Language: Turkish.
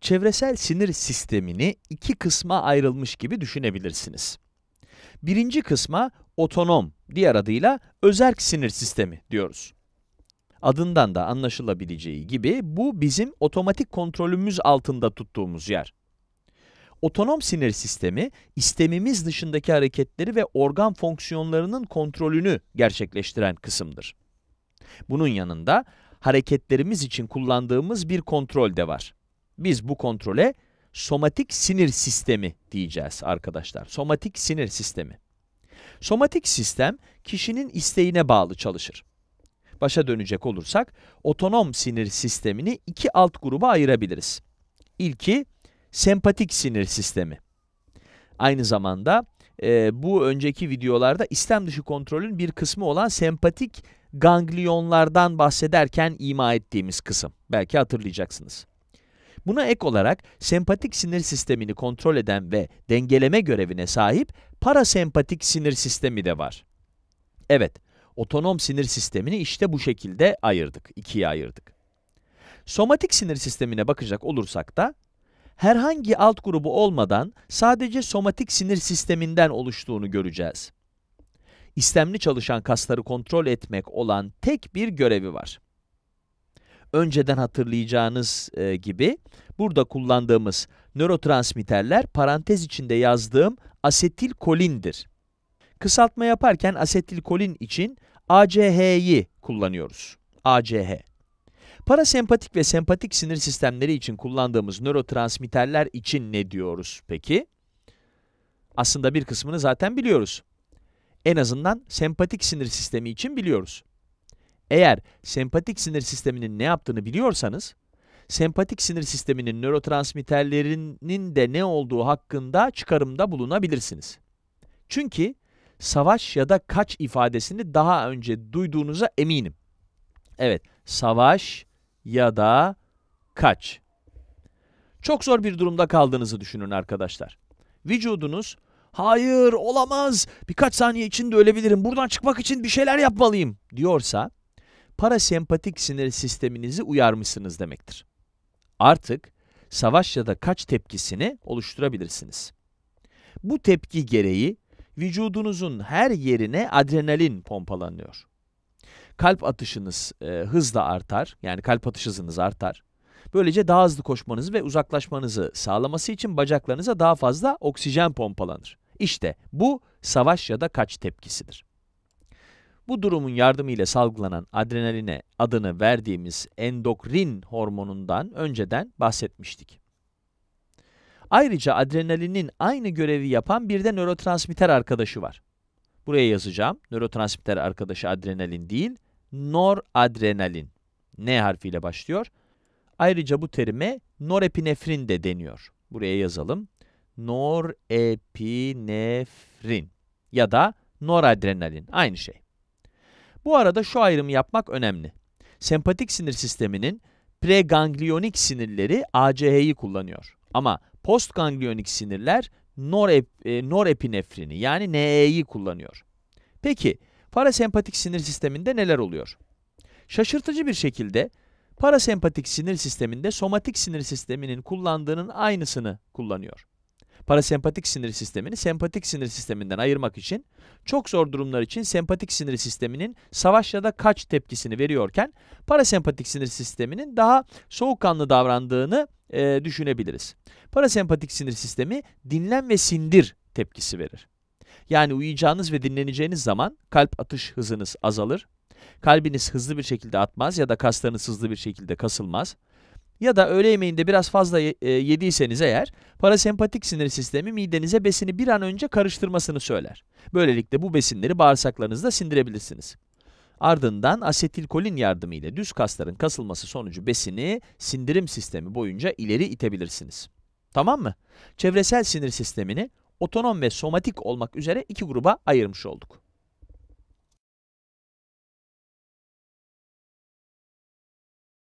çevresel sinir sistemini iki kısma ayrılmış gibi düşünebilirsiniz. Birinci kısma otonom, diğer adıyla özerk sinir sistemi diyoruz. Adından da anlaşılabileceği gibi bu bizim otomatik kontrolümüz altında tuttuğumuz yer. Otonom sinir sistemi, istemimiz dışındaki hareketleri ve organ fonksiyonlarının kontrolünü gerçekleştiren kısımdır. Bunun yanında, hareketlerimiz için kullandığımız bir kontrol de var. Biz bu kontrole somatik sinir sistemi diyeceğiz arkadaşlar. Somatik sinir sistemi. Somatik sistem kişinin isteğine bağlı çalışır. Başa dönecek olursak otonom sinir sistemini iki alt gruba ayırabiliriz. İlki sempatik sinir sistemi. Aynı zamanda e, bu önceki videolarda istem dışı kontrolün bir kısmı olan sempatik ganglionlardan bahsederken ima ettiğimiz kısım. Belki hatırlayacaksınız. Buna ek olarak sempatik sinir sistemini kontrol eden ve dengeleme görevine sahip parasempatik sinir sistemi de var. Evet, otonom sinir sistemini işte bu şekilde ayırdık, ikiye ayırdık. Somatik sinir sistemine bakacak olursak da, herhangi alt grubu olmadan sadece somatik sinir sisteminden oluştuğunu göreceğiz. İstemli çalışan kasları kontrol etmek olan tek bir görevi var önceden hatırlayacağınız e, gibi burada kullandığımız nörotransmitterler parantez içinde yazdığım asetilkolindir. Kısaltma yaparken asetilkolin için ACH'yi kullanıyoruz. ACH. Parasempatik ve sempatik sinir sistemleri için kullandığımız nörotransmitterler için ne diyoruz peki? Aslında bir kısmını zaten biliyoruz. En azından sempatik sinir sistemi için biliyoruz. Eğer sempatik sinir sisteminin ne yaptığını biliyorsanız, sempatik sinir sisteminin nörotransmitterlerinin de ne olduğu hakkında çıkarımda bulunabilirsiniz. Çünkü savaş ya da kaç ifadesini daha önce duyduğunuza eminim. Evet, savaş ya da kaç. Çok zor bir durumda kaldığınızı düşünün arkadaşlar. Vücudunuz, hayır olamaz birkaç saniye içinde ölebilirim buradan çıkmak için bir şeyler yapmalıyım diyorsa, parasempatik sinir sisteminizi uyarmışsınız demektir. Artık savaş ya da kaç tepkisini oluşturabilirsiniz. Bu tepki gereği vücudunuzun her yerine adrenalin pompalanıyor. Kalp atışınız e, hızla artar, yani kalp atış hızınız artar. Böylece daha hızlı koşmanızı ve uzaklaşmanızı sağlaması için bacaklarınıza daha fazla oksijen pompalanır. İşte bu savaş ya da kaç tepkisidir. Bu durumun yardımıyla salgılanan adrenaline adını verdiğimiz endokrin hormonundan önceden bahsetmiştik. Ayrıca adrenalinin aynı görevi yapan bir de nörotransmitter arkadaşı var. Buraya yazacağım. Nörotransmitter arkadaşı adrenalin değil, noradrenalin. N harfiyle başlıyor. Ayrıca bu terime norepinefrin de deniyor. Buraya yazalım. Norepinefrin ya da noradrenalin aynı şey. Bu arada şu ayrımı yapmak önemli. Sempatik sinir sisteminin preganglionik sinirleri ACH'yi kullanıyor. Ama postganglionik sinirler norep, e, norepinefrini yani NE'yi kullanıyor. Peki parasempatik sinir sisteminde neler oluyor? Şaşırtıcı bir şekilde parasempatik sinir sisteminde somatik sinir sisteminin kullandığının aynısını kullanıyor parasempatik sinir sistemini sempatik sinir sisteminden ayırmak için çok zor durumlar için sempatik sinir sisteminin savaş ya da kaç tepkisini veriyorken parasempatik sinir sisteminin daha soğukkanlı davrandığını e, düşünebiliriz. Parasempatik sinir sistemi dinlen ve sindir tepkisi verir. Yani uyuyacağınız ve dinleneceğiniz zaman kalp atış hızınız azalır. Kalbiniz hızlı bir şekilde atmaz ya da kaslarınız hızlı bir şekilde kasılmaz. Ya da öğle yemeğinde biraz fazla e, yediyseniz eğer, parasempatik sinir sistemi midenize besini bir an önce karıştırmasını söyler. Böylelikle bu besinleri bağırsaklarınızda sindirebilirsiniz. Ardından asetilkolin yardımıyla düz kasların kasılması sonucu besini sindirim sistemi boyunca ileri itebilirsiniz. Tamam mı? Çevresel sinir sistemini otonom ve somatik olmak üzere iki gruba ayırmış olduk.